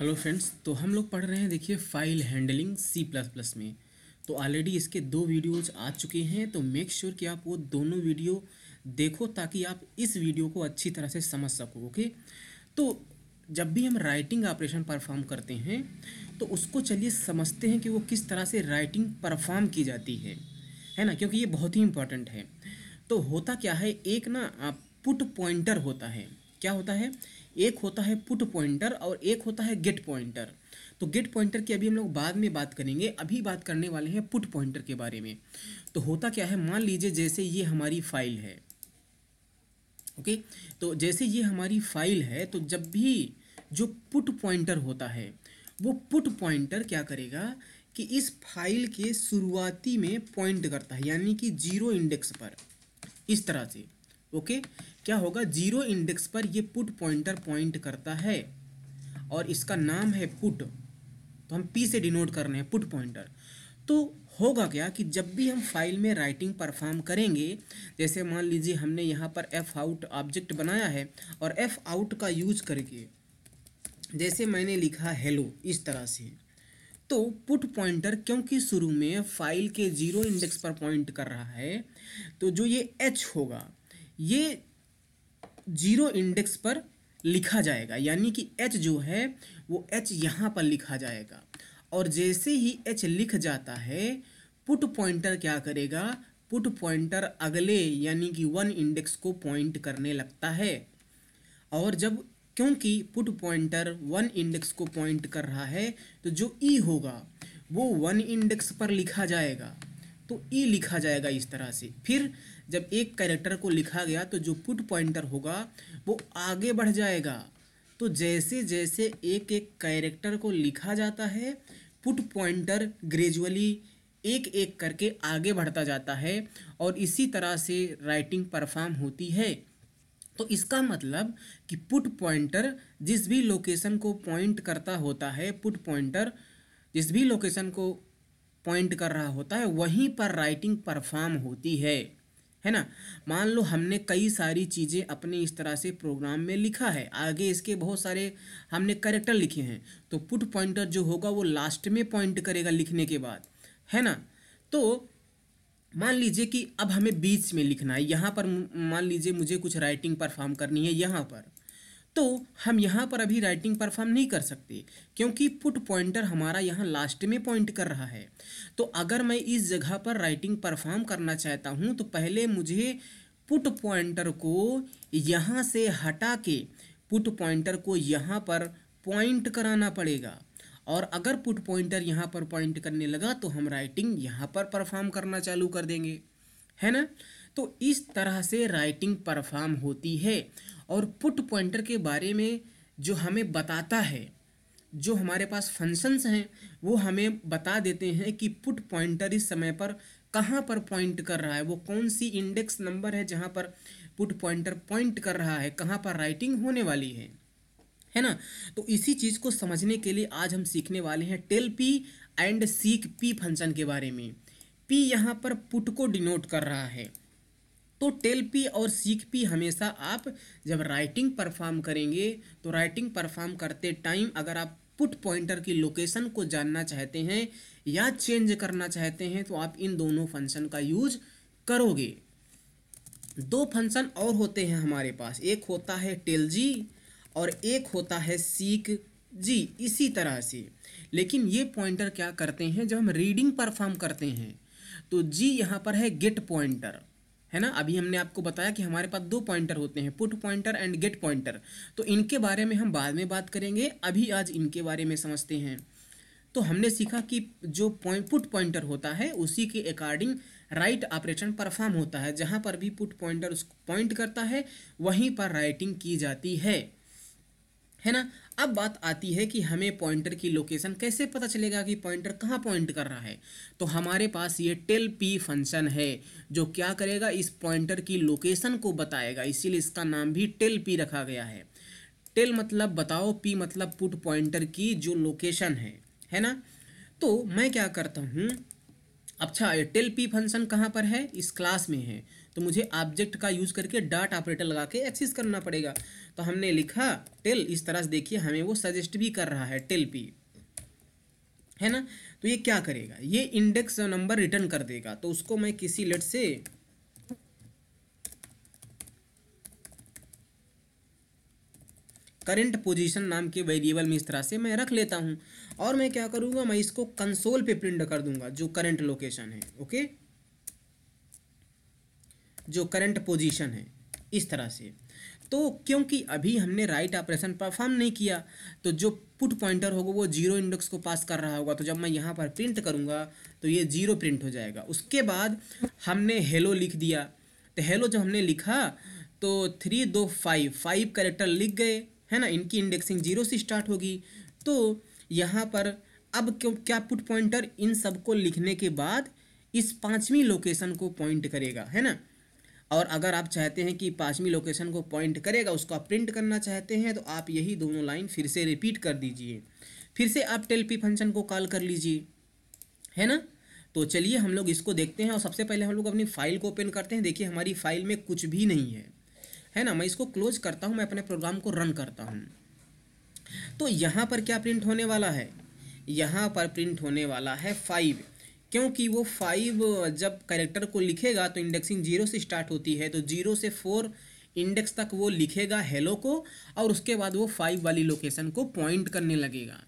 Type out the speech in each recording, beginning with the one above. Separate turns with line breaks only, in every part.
hello friends तो हम लोग पढ़ रहे हैं देखिए file handling C plus plus में तो ऑलरेडी इसके दो वीडियोज आ चुके हैं तो मेक श्योर sure कि आप वो दोनों वीडियो देखो ताकि आप इस वीडियो को अच्छी तरह से समझ सको ओके तो जब भी हम राइटिंग ऑपरेशन परफॉर्म करते हैं तो उसको चलिए समझते हैं कि वो किस तरह से राइटिंग परफॉर्म की जाती है है ना क्योंकि ये बहुत ही इम्पॉर्टेंट है तो होता क्या है एक ना पुट पॉइंटर होता है क्या होता है एक होता है पुट पॉइंटर और एक होता है गेट पॉइंटर तो गेट पॉइंटर की अभी हम लोग बाद में बात करेंगे अभी बात करने वाले हैं पुट पॉइंटर के बारे में तो होता क्या है मान लीजिए जैसे ये हमारी फाइल है ओके तो जैसे ये हमारी फाइल है तो जब भी जो पुट पॉइंटर होता है वो पुट पॉइंटर क्या करेगा कि इस फाइल के शुरुआती में पॉइंट करता है यानी कि जीरो इंडेक्स पर इस तरह से ओके क्या होगा जीरो इंडेक्स पर ये पुट पॉइंटर पॉइंट करता है और इसका नाम है पुट तो हम पी से डिनोट कर रहे हैं पुट पॉइंटर तो होगा क्या कि जब भी हम फाइल में राइटिंग परफॉर्म करेंगे जैसे मान लीजिए हमने यहाँ पर एफ आउट ऑब्जेक्ट बनाया है और एफ आउट का यूज करके जैसे मैंने लिखा हेलो इस तरह से तो पुट पॉइंटर क्योंकि शुरू में फाइल के जीरो इंडेक्स पर पॉइंट कर रहा है तो जो ये एच होगा ये जीरो इंडेक्स पर लिखा जाएगा यानी कि एच जो है वो एच यहाँ पर लिखा जाएगा और जैसे ही एच लिख जाता है पुट पॉइंटर क्या करेगा पुट पॉइंटर अगले यानी कि वन इंडेक्स को पॉइंट करने लगता है और जब क्योंकि पुट पॉइंटर वन इंडेक्स को पॉइंट कर रहा है तो जो ई e होगा वो वन इंडेक्स पर लिखा जाएगा तो ई e लिखा जाएगा इस तरह से फिर जब एक कैरेक्टर को लिखा गया तो जो पुट पॉइंटर होगा वो आगे बढ़ जाएगा तो जैसे जैसे एक एक कैरेक्टर को लिखा जाता है पुट पॉइंटर ग्रेजुअली एक एक करके आगे बढ़ता जाता है और इसी तरह से राइटिंग परफॉर्म होती है तो इसका मतलब कि पुट पॉइंटर जिस भी लोकेशन को पॉइंट करता होता है पुट पॉइंटर जिस भी लोकेशन को पॉइंट कर रहा होता है वहीं पर राइटिंग परफॉर्म होती है है ना मान लो हमने कई सारी चीज़ें अपने इस तरह से प्रोग्राम में लिखा है आगे इसके बहुत सारे हमने करेक्टर लिखे हैं तो पुट पॉइंटर जो होगा वो लास्ट में पॉइंट करेगा लिखने के बाद है ना तो मान लीजिए कि अब हमें बीच में लिखना है यहाँ पर मान लीजिए मुझे कुछ राइटिंग परफॉर्म करनी है यहाँ पर तो हम यहाँ पर अभी राइटिंग परफॉर्म नहीं कर सकते क्योंकि पुट पॉइंटर हमारा यहाँ लास्ट में पॉइंट कर रहा है तो अगर मैं इस जगह पर राइटिंग परफॉर्म करना चाहता हूँ तो पहले मुझे पुट पॉइंटर को यहाँ से हटा के पुट पॉइंटर को यहाँ पर पॉइंट कराना पड़ेगा और अगर पुट पॉइंटर यहाँ पर पॉइंट करने लगा तो हम राइटिंग यहाँ पर परफॉर्म करना चालू कर देंगे है ना तो इस तरह से राइटिंग परफॉर्म होती है और पुट पॉइंटर के बारे में जो हमें बताता है जो हमारे पास फंक्शंस हैं वो हमें बता देते हैं कि पुट पॉइंटर इस समय पर कहाँ पर पॉइंट कर रहा है वो कौन सी इंडेक्स नंबर है जहाँ पर पुट पॉइंटर पॉइंट कर रहा है कहाँ पर राइटिंग होने वाली है है ना तो इसी चीज़ को समझने के लिए आज हम सीखने वाले हैं tellp and seekp function के बारे में पी यहाँ पर पुट को डिनोट कर रहा है तो टेल पी और सीख पी हमेशा आप जब राइटिंग परफॉर्म करेंगे तो राइटिंग परफॉर्म करते टाइम अगर आप पुट पॉइंटर की लोकेशन को जानना चाहते हैं या चेंज करना चाहते हैं तो आप इन दोनों फंक्शन का यूज करोगे दो फंक्शन और होते हैं हमारे पास एक होता है टेल जी और एक होता है सीख जी इसी तरह से लेकिन ये पॉइंटर क्या करते हैं जब हम रीडिंग परफॉर्म करते हैं तो जी यहाँ पर है गेट पॉइंटर है ना अभी हमने आपको बताया कि हमारे पास दो पॉइंटर होते हैं put pointer and get pointer तो इनके बारे में हम बाद में बात करेंगे अभी आज इनके बारे में समझते हैं तो हमने सीखा कि जो पॉइंट पुट पॉइंटर होता है उसी के अकॉर्डिंग राइट ऑपरेशन परफॉर्म होता है जहाँ पर भी पुट पॉइंटर उसको पॉइंट करता है वहीं पर राइटिंग की जाती है है ना अब बात आती है कि हमें पॉइंटर की लोकेशन कैसे पता चलेगा कि पॉइंटर कहाँ पॉइंट कर रहा है तो हमारे पास ये टेल पी फंक्शन है जो क्या करेगा इस पॉइंटर की लोकेशन को बताएगा इसीलिए इसका नाम भी टेल पी रखा गया है टेल मतलब बताओ पी मतलब पुट पॉइंटर की जो लोकेशन है है ना तो मैं क्या करता हूँ अच्छा ये टेल पी फंक्शन कहाँ पर है इस क्लास में है तो मुझे ऑब्जेक्ट का यूज़ करके डाट ऑपरेटर लगा के एक्सेस करना पड़ेगा तो हमने लिखा टेल इस तरह से देखिए हमें वो सजेस्ट भी कर रहा है टेल पी है ना तो ये क्या करेगा ये इंडेक्स नंबर रिटर्न कर देगा तो उसको मैं किसी लेट से करंट पोजीशन नाम के वेरिएबल में इस तरह से मैं रख लेता हूं और मैं क्या करूंगा मैं इसको कंसोल पे प्रिंट कर दूंगा जो करंट लोकेशन है ओके जो करंट पोजीशन है इस तरह से तो क्योंकि अभी हमने राइट ऑपरेशन परफॉर्म नहीं किया तो जो पुट पॉइंटर होगा वो जीरो इंडेक्स को पास कर रहा होगा तो जब मैं यहाँ पर प्रिंट करूँगा तो ये जीरो प्रिंट हो जाएगा उसके बाद हमने हेलो लिख दिया तो हेलो जब हमने लिखा तो थ्री दो फाइव फाइव करेक्टर लिख गए है ना इनकी इंडेक्सिंग जीरो से स्टार्ट होगी तो यहाँ पर अब क्यों क्या पुट पॉइंटर इन सबको लिखने के बाद इस पाँचवीं लोकेशन को पॉइंट करेगा है ना और अगर आप चाहते हैं कि पाँचवीं लोकेशन को पॉइंट करेगा उसको आप प्रिंट करना चाहते हैं तो आप यही दोनों लाइन फिर से रिपीट कर दीजिए फिर से आप टेल पी फंक्शन को कॉल कर लीजिए है ना तो चलिए हम लोग इसको देखते हैं और सबसे पहले हम लोग अपनी फ़ाइल को ओपन करते हैं देखिए हमारी फ़ाइल में कुछ भी नहीं है है ना मैं इसको क्लोज करता हूँ मैं अपने प्रोग्राम को रन करता हूँ तो यहाँ पर क्या प्रिंट होने वाला है यहाँ पर प्रिंट होने वाला है फाइव क्योंकि वो फाइव जब कैरेक्टर को लिखेगा तो इंडेक्सिंग जीरो से स्टार्ट होती है तो जीरो से फोर इंडेक्स तक वो लिखेगा हेलो को और उसके बाद वो फाइव वाली लोकेशन को पॉइंट करने लगेगा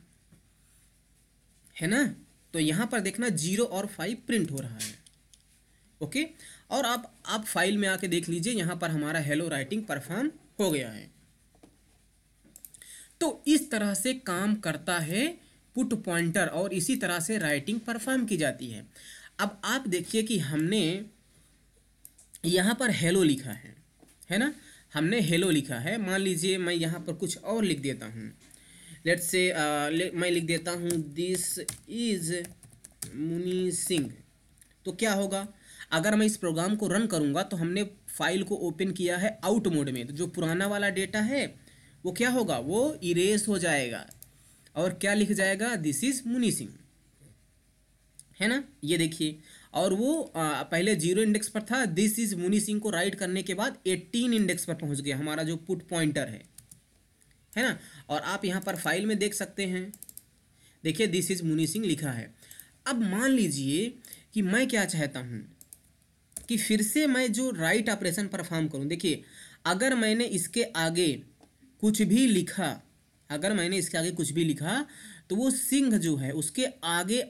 है ना तो यहाँ पर देखना जीरो और फाइव प्रिंट हो रहा है ओके और आप आप फाइल में आके देख लीजिए यहाँ पर हमारा हेलो राइटिंग परफॉर्म हो गया है तो इस तरह से काम करता है पुट पॉइंटर और इसी तरह से राइटिंग परफॉर्म की जाती है अब आप देखिए कि हमने यहाँ पर हेलो लिखा है है ना हमने हेलो लिखा है मान लीजिए मैं यहाँ पर कुछ और लिख देता हूँ uh, लेट्स से मैं लिख देता हूँ दिस इज़ मुनी सिंह तो क्या होगा अगर मैं इस प्रोग्राम को रन करूँगा तो हमने फाइल को ओपन किया है आउट मोड में तो जो पुराना वाला डेटा है वो क्या होगा वो इरेज हो जाएगा और क्या लिख जाएगा दिस इज मुनि सिंह है ना ये देखिए और वो आ, पहले जीरो इंडेक्स पर था दिस इज मुनि सिंह को राइट करने के बाद एट्टीन इंडेक्स पर पहुंच गया हमारा जो पुट पॉइंटर है है ना और आप यहाँ पर फाइल में देख सकते हैं देखिए दिस इज मुनी सिंह लिखा है अब मान लीजिए कि मैं क्या चाहता हूँ कि फिर से मैं जो राइट ऑपरेशन परफॉर्म करूँ देखिए अगर मैंने इसके आगे कुछ भी लिखा अगर मैंने इसके आगे कुछ भी लिखा तो वो सिंह जो है उसके आगे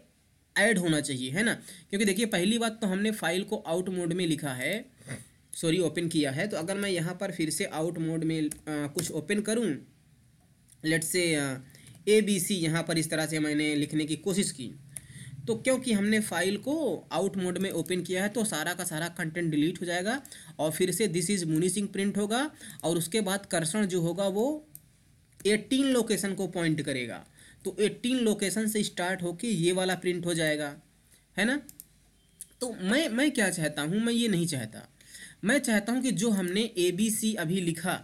ऐड होना चाहिए है ना क्योंकि देखिए पहली बात तो हमने फाइल को आउट मोड में लिखा है सॉरी ओपन किया है तो अगर मैं यहाँ पर फिर से आउट मोड में आ, कुछ ओपन करूँ लेट से ए बी सी यहाँ पर इस तरह से मैंने लिखने की कोशिश की तो क्योंकि हमने फाइल को आउट मोड में ओपन किया है तो सारा का सारा कंटेंट डिलीट हो जाएगा और फिर से this is Muni Singh print होगा और उसके बाद कर्षण जो होगा वो एट्टीन लोकेशन को पॉइंट करेगा तो एट्टीन लोकेशन से स्टार्ट होके ये वाला प्रिंट हो जाएगा है ना तो मैं मैं क्या चाहता हूँ मैं ये नहीं चाहता मैं चाहता हूँ कि जो हमने ए बी सी अभी लिखा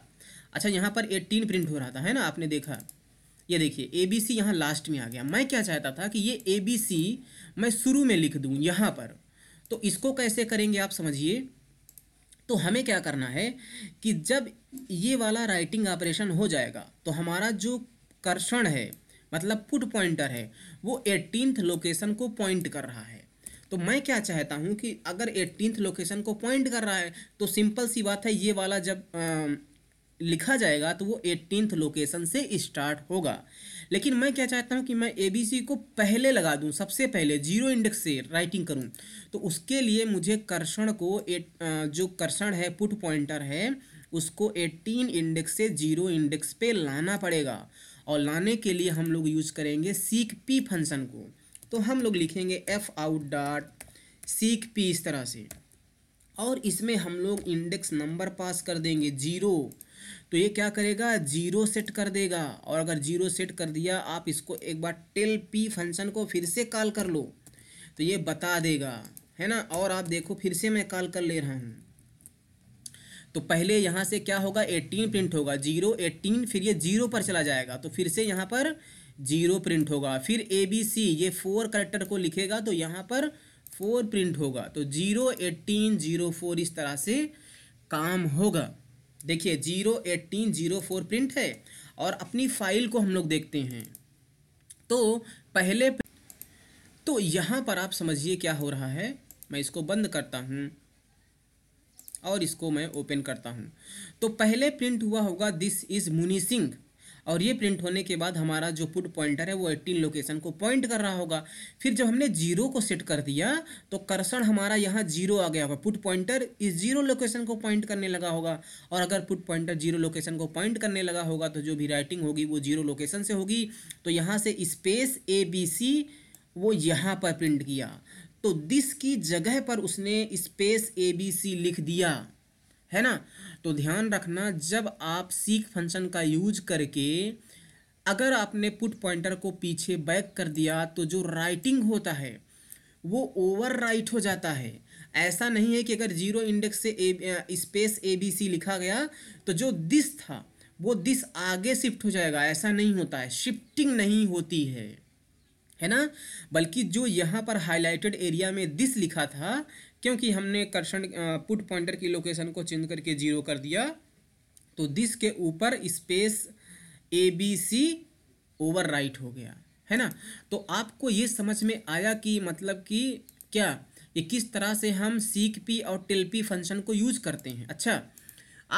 अच्छा यहाँ पर एट्टीन प्रिंट हो रहा था है ना आपने देखा ये देखिए ए बी सी यहाँ लास्ट में आ गया मैं क्या चाहता था कि ये ए बी सी मैं शुरू में लिख दूँ यहाँ पर तो इसको कैसे करेंगे आप समझिए तो हमें क्या करना है कि जब ये वाला राइटिंग ऑपरेशन हो जाएगा तो हमारा जो कर्षण है मतलब पुट पॉइंटर है वो एटीनथ लोकेशन को पॉइंट कर रहा है तो मैं क्या चाहता हूँ कि अगर एटीनथ लोकेशन को पॉइंट कर रहा है तो सिंपल सी बात है ये वाला जब आ, लिखा जाएगा तो वो एट्टीनथ लोकेशन से स्टार्ट होगा लेकिन मैं क्या चाहता हूँ कि मैं ए बी सी को पहले लगा दूँ सबसे पहले जीरो इंडेक्स से राइटिंग करूँ तो उसके लिए मुझे कर्षण को एट जो कर्षण है पुट पॉइंटर है उसको एट्टीन इंडेक्स से जीरो इंडेक्स पे लाना पड़ेगा और लाने के लिए हम लोग यूज करेंगे सीख पी फंक्शन को तो हम लोग लिखेंगे f out dot seekp इस तरह से और इसमें हम लोग इंडेक्स नंबर पास कर देंगे जीरो तो ये क्या करेगा जीरो सेट कर देगा और अगर जीरो सेट कर दिया आप इसको एक बार टेल पी फंक्शन को फिर से कॉल कर लो तो ये बता देगा है ना और आप देखो फिर से मैं कॉल कर ले रहा हूँ तो पहले यहाँ से क्या होगा एटीन प्रिंट होगा जीरो एटीन फिर ये जीरो पर चला जाएगा तो फिर से यहाँ पर जीरो प्रिंट होगा फिर ए बी सी ये फोर करेक्टर को लिखेगा तो यहाँ पर फोर प्रिंट होगा तो जीरो एटीन जीरो फोर इस तरह से काम होगा देखिए zero eighteen zero four print है और अपनी फाइल को हम लोग देखते हैं तो पहले तो यहाँ पर आप समझिए क्या हो रहा है मैं इसको बंद करता हूँ और इसको मैं ओपन करता हूँ तो पहले प्रिंट हुआ होगा दिस इज़ मुनी सिंह और ये प्रिंट होने के बाद हमारा जो पुट पॉइंटर है वो एट्टीन लोकेशन को पॉइंट कर रहा होगा फिर जब हमने जीरो को सेट कर दिया तो करसण हमारा यहाँ जीरो आ गया होगा पुट पॉइंटर इस जीरो लोकेशन को पॉइंट करने लगा होगा और अगर पुट पॉइंटर जीरो लोकेशन को पॉइंट करने लगा होगा तो जो भी राइटिंग होगी वो जीरो लोकेशन से होगी तो यहाँ से स्पेस ए बी सी वो यहाँ पर प्रिंट किया तो दिस की जगह पर उसने स्पेस ए बी सी लिख दिया है ना तो ध्यान रखना जब आप सीख फंक्शन का यूज करके अगर आपने पुट पॉइंटर को पीछे बैक कर दिया तो जो राइटिंग होता है वो ओवर राइट हो जाता है ऐसा नहीं है कि अगर जीरो इंडेक्स से ए स्पेस ए बी सी लिखा गया तो जो दिस था वो दिस आगे शिफ्ट हो जाएगा ऐसा नहीं होता है शिफ्टिंग नहीं होती है है ना बल्कि जो यहाँ पर हाईलाइटेड एरिया में दिस लिखा था क्योंकि हमने कर्षण पुट पॉइंटर की लोकेशन को चेंज करके जीरो कर दिया तो दिस के ऊपर space A B C overwrite हो गया है ना तो आपको ये समझ में आया कि मतलब कि क्या ये किस तरह से हम सीक पी और टेल पी फंक्शन को यूज करते हैं अच्छा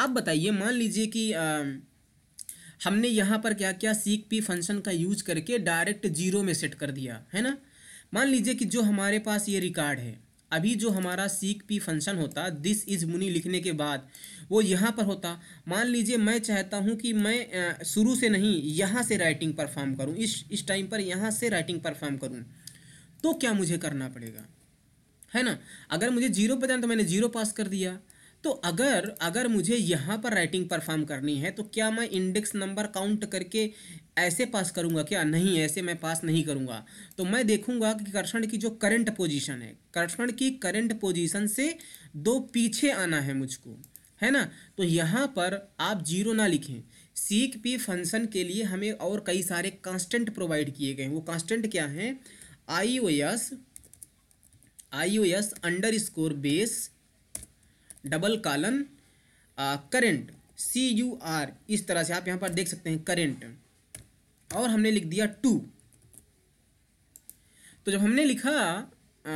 आप बताइए मान लीजिए कि आ, हमने यहाँ पर क्या क्या सीक पी फंक्शन का यूज करके डायरेक्ट जीरो में सेट कर दिया है ना मान लीजिए कि जो हमारे पास ये रिकॉर्ड है अभी जो हमारा सीख पी फंक्शन होता दिस इज मुनि लिखने के बाद वो यहाँ पर होता मान लीजिए मैं चाहता हूँ कि मैं शुरू से नहीं यहाँ से राइटिंग परफॉर्म करूँ इस इस टाइम पर यहाँ से राइटिंग परफॉर्म करूँ तो क्या मुझे करना पड़ेगा है ना अगर मुझे जीरो पता तो मैंने जीरो पास कर दिया तो अगर अगर मुझे यहाँ पर राइटिंग परफॉर्म करनी है तो क्या मैं इंडेक्स नंबर काउंट करके ऐसे पास करूँगा क्या नहीं ऐसे मैं पास नहीं करूँगा तो मैं देखूँगा कि कर्षण की जो करंट पोजीशन है कर्षण की करंट पोजीशन से दो पीछे आना है मुझको है ना तो यहाँ पर आप जीरो ना लिखें सीक पी फंक्शन के लिए हमें और कई सारे कांस्टेंट प्रोवाइड किए गए हैं वो कांस्टेंट क्या हैं I O S I O S underscore base double colon current C U R इस तरह से आप यहाँ पर देख सकते हैं करेंट और हमने लिख दिया टू तो जब हमने लिखा आ,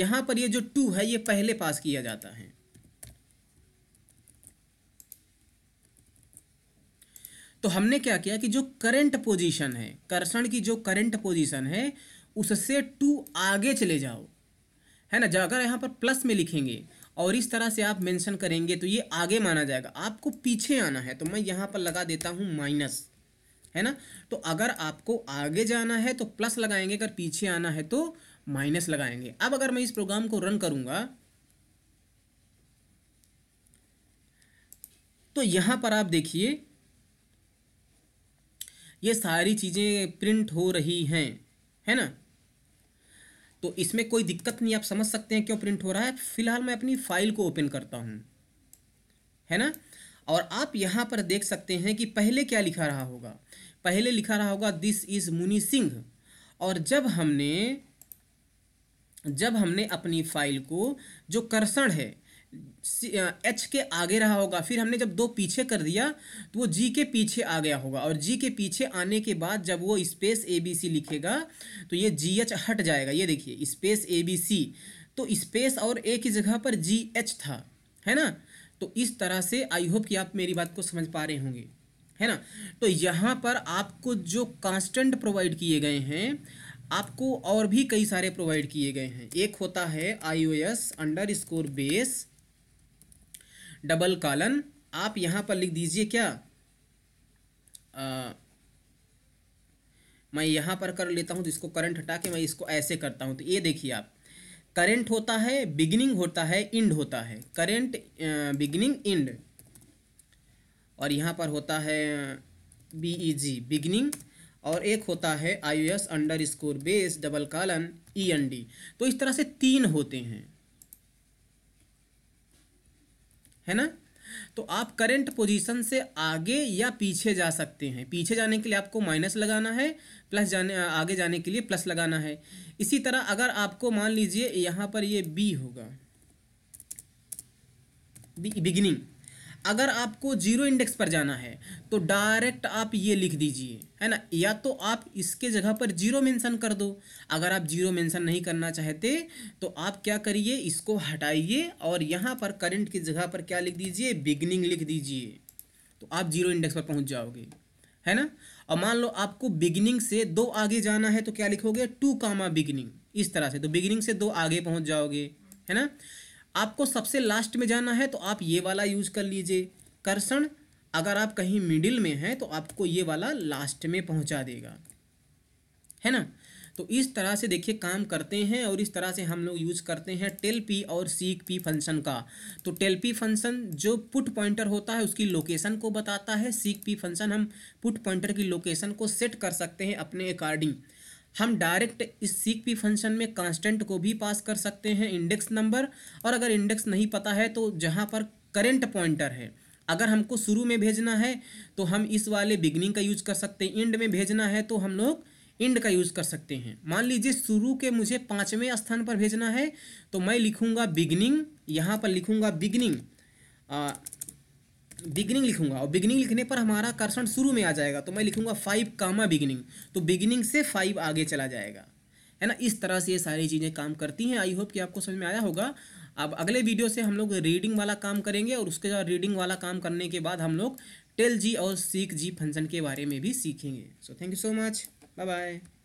यहाँ पर ये जो टू है ये पहले पास किया जाता है तो हमने क्या किया कि जो करंट पोजीशन है कर्षण की जो करंट पोजीशन है उससे टू आगे चले जाओ है ना अगर यहाँ पर प्लस में लिखेंगे और इस तरह से आप मेंशन करेंगे तो ये आगे माना जाएगा आपको पीछे आना है तो मैं यहाँ पर लगा देता हूँ माइनस है ना तो अगर आपको आगे जाना है तो प्लस लगाएंगे अगर पीछे आना है तो माइनस लगाएंगे अब अगर मैं इस प्रोग्राम को रन करूंगा तो यहां पर आप देखिए ये सारी चीज़ें प्रिंट हो रही हैं है ना तो इसमें कोई दिक्कत नहीं आप समझ सकते हैं क्यों प्रिंट हो रहा है फिलहाल मैं अपनी फाइल को ओपन करता हूं है ना और आप यहां पर देख सकते हैं कि पहले क्या लिखा रहा होगा पहले लिखा रहा होगा दिस इज़ मुनि सिंह और जब हमने जब हमने अपनी फाइल को जो कर्षण है एच के आगे रहा होगा फिर हमने जब दो पीछे कर दिया तो वो जी के पीछे आ गया होगा और जी के पीछे आने के बाद जब वो स्पेस ए बी सी लिखेगा तो ये जी एच हट जाएगा ये देखिए स्पेस ए बी सी तो स्पेस और ए की जगह पर जी एच था है ना तो इस तरह से आई होप कि आप मेरी बात को समझ पा रहे होंगे है ना तो यहाँ पर आपको जो कांस्टेंट प्रोवाइड किए गए हैं आपको और भी कई सारे प्रोवाइड किए गए हैं एक होता है I O S underscore base double colon आप यहाँ पर लिख दीजिए क्या आ, मैं यहाँ पर कर लेता हूँ तो इसको करंट हटा के मैं इसको ऐसे करता हूँ तो ये देखिए आप करंट होता है बिगिनिंग होता है इंड होता है करंट बिगिनिंग इंड और यहाँ पर होता है बी ई जी बिगिनिंग और एक होता है I S underscore base double colon E N D तो इस तरह से तीन होते हैं है ना तो आप करंट पोजीशन से आगे या पीछे जा सकते हैं पीछे जाने के लिए आपको माइनस लगाना है प्लस जाने आगे जाने के लिए प्लस लगाना है इसी तरह अगर आपको मान लीजिए यहाँ पर ये बी होगा बिगिनिंग अगर आपको जीरो इंडेक्स पर जाना है तो डायरेक्ट आप ये लिख दीजिए है ना या तो आप इसके जगह पर जीरो मेंशन कर दो अगर आप जीरो मेंशन नहीं करना चाहते तो आप क्या करिए इसको हटाइए और यहाँ पर करंट की जगह पर क्या लिख दीजिए बिगनिंग लिख दीजिए तो आप जीरो इंडेक्स पर पहुँच जाओगे है ना और मान लो आपको बिगनिंग से दो आगे जाना है तो क्या लिखोगे टू कामा बिगिनिंग इस तरह से तो बिगिनिंग से दो आगे पहुँच जाओगे है ना आपको सबसे लास्ट में जाना है तो आप ये वाला यूज कर लीजिए कर्षण अगर आप कहीं मिडिल में हैं तो आपको ये वाला लास्ट में पहुंचा देगा है ना तो इस तरह से देखिए काम करते हैं और इस तरह से हम लोग यूज करते हैं टेल पी और सीक पी फंक्शन का तो टेल पी फंक्शन जो पुट पॉइंटर होता है उसकी लोकेशन को बताता है सीक पी फंक्शन हम पुट पॉइंटर की लोकेशन को सेट कर सकते हैं अपने अकॉर्डिंग हम डायरेक्ट इस सीक पी फंक्शन में कांस्टेंट को भी पास कर सकते हैं इंडेक्स नंबर और अगर इंडेक्स नहीं पता है तो जहाँ पर करेंट पॉइंटर है अगर हमको शुरू में भेजना है तो हम इस वाले बिगनिंग का यूज़ कर सकते हैं इंड में भेजना है तो हम लोग इंड का यूज़ कर सकते हैं मान लीजिए शुरू के मुझे पाँचवें स्थान पर भेजना है तो मैं लिखूँगा बिगनिंग यहाँ पर लिखूँगा बिगनिंग बिगनिंग लिखूंगा और बिगनिंग लिखने पर हमारा कर्षण शुरू में आ जाएगा तो मैं लिखूंगा फाइव कामा बिगनिंग तो बिगिनिंग से फाइव आगे चला जाएगा है ना इस तरह से ये सारी चीज़ें काम करती हैं आई होप कि आपको समझ में आया होगा अब अगले वीडियो से हम लोग रीडिंग वाला काम करेंगे और उसके बाद रीडिंग वाला काम करने के बाद हम लोग टेल जी और सीख जी फंक्शन के बारे में भी सीखेंगे so thank you so much bye bye